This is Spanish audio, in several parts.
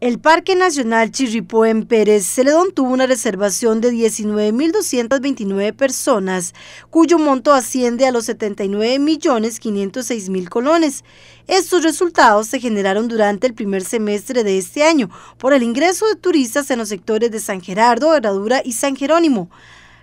El Parque Nacional Chirripó en Pérez Celedón tuvo una reservación de 19.229 personas, cuyo monto asciende a los 79.506.000 colones. Estos resultados se generaron durante el primer semestre de este año por el ingreso de turistas en los sectores de San Gerardo, Herradura y San Jerónimo.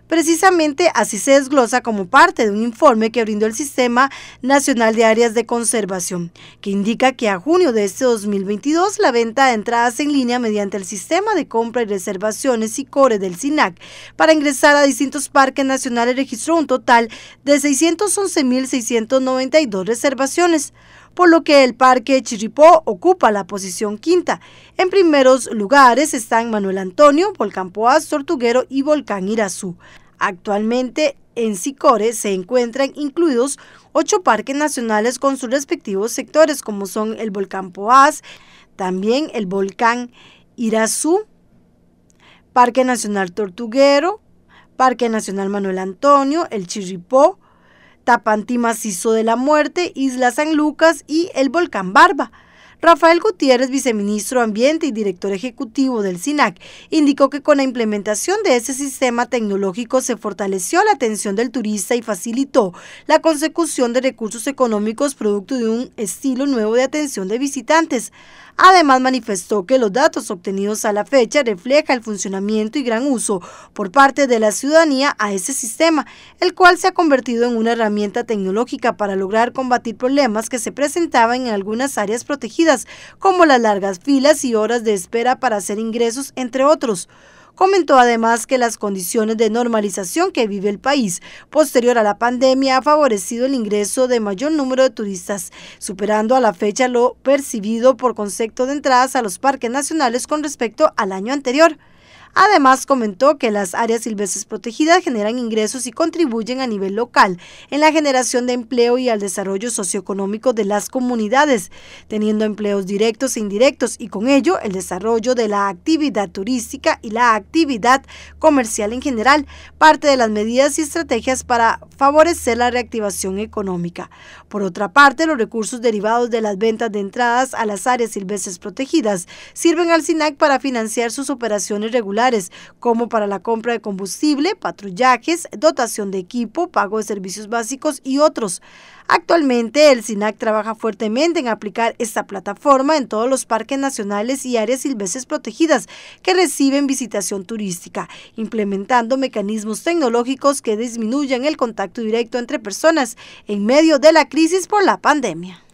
Precisamente así se desglosa como parte de un informe que brindó el Sistema Nacional de Áreas de Conservación, que indica que a junio de este 2022 la venta de entradas en línea mediante el sistema de compra y reservaciones y core del SINAC para ingresar a distintos parques nacionales registró un total de 611.692 reservaciones por lo que el Parque Chirripó ocupa la posición quinta. En primeros lugares están Manuel Antonio, Volcán Poás, Tortuguero y Volcán Irazú. Actualmente en Sicore se encuentran incluidos ocho parques nacionales con sus respectivos sectores, como son el Volcán Poás, también el Volcán Irazú, Parque Nacional Tortuguero, Parque Nacional Manuel Antonio, el Chirripó, macizo de la Muerte, Isla San Lucas y el volcán Barba. Rafael Gutiérrez, viceministro Ambiente y director ejecutivo del SINAC, indicó que con la implementación de ese sistema tecnológico se fortaleció la atención del turista y facilitó la consecución de recursos económicos producto de un estilo nuevo de atención de visitantes. Además, manifestó que los datos obtenidos a la fecha refleja el funcionamiento y gran uso por parte de la ciudadanía a ese sistema, el cual se ha convertido en una herramienta tecnológica para lograr combatir problemas que se presentaban en algunas áreas protegidas como las largas filas y horas de espera para hacer ingresos, entre otros. Comentó además que las condiciones de normalización que vive el país posterior a la pandemia ha favorecido el ingreso de mayor número de turistas, superando a la fecha lo percibido por concepto de entradas a los parques nacionales con respecto al año anterior. Además, comentó que las áreas silvestres protegidas generan ingresos y contribuyen a nivel local en la generación de empleo y al desarrollo socioeconómico de las comunidades, teniendo empleos directos e indirectos y con ello el desarrollo de la actividad turística y la actividad comercial en general, parte de las medidas y estrategias para favorecer la reactivación económica. Por otra parte, los recursos derivados de las ventas de entradas a las áreas silvestres protegidas sirven al SINAC para financiar sus operaciones regulares como para la compra de combustible, patrullajes, dotación de equipo, pago de servicios básicos y otros. Actualmente, el SINAC trabaja fuertemente en aplicar esta plataforma en todos los parques nacionales y áreas silvestres protegidas que reciben visitación turística, implementando mecanismos tecnológicos que disminuyan el contacto directo entre personas en medio de la crisis por la pandemia.